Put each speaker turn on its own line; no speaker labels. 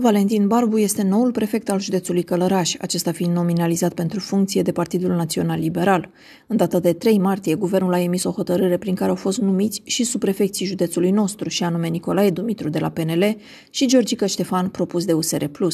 Valentin Barbu este noul prefect al județului Călăraș, acesta fiind nominalizat pentru funcție de Partidul Național Liberal. În data de 3 martie, guvernul a emis o hotărâre prin care au fost numiți și suprefecții județului nostru, și anume Nicolae Dumitru de la PNL și Georgica Ștefan, propus de USR+.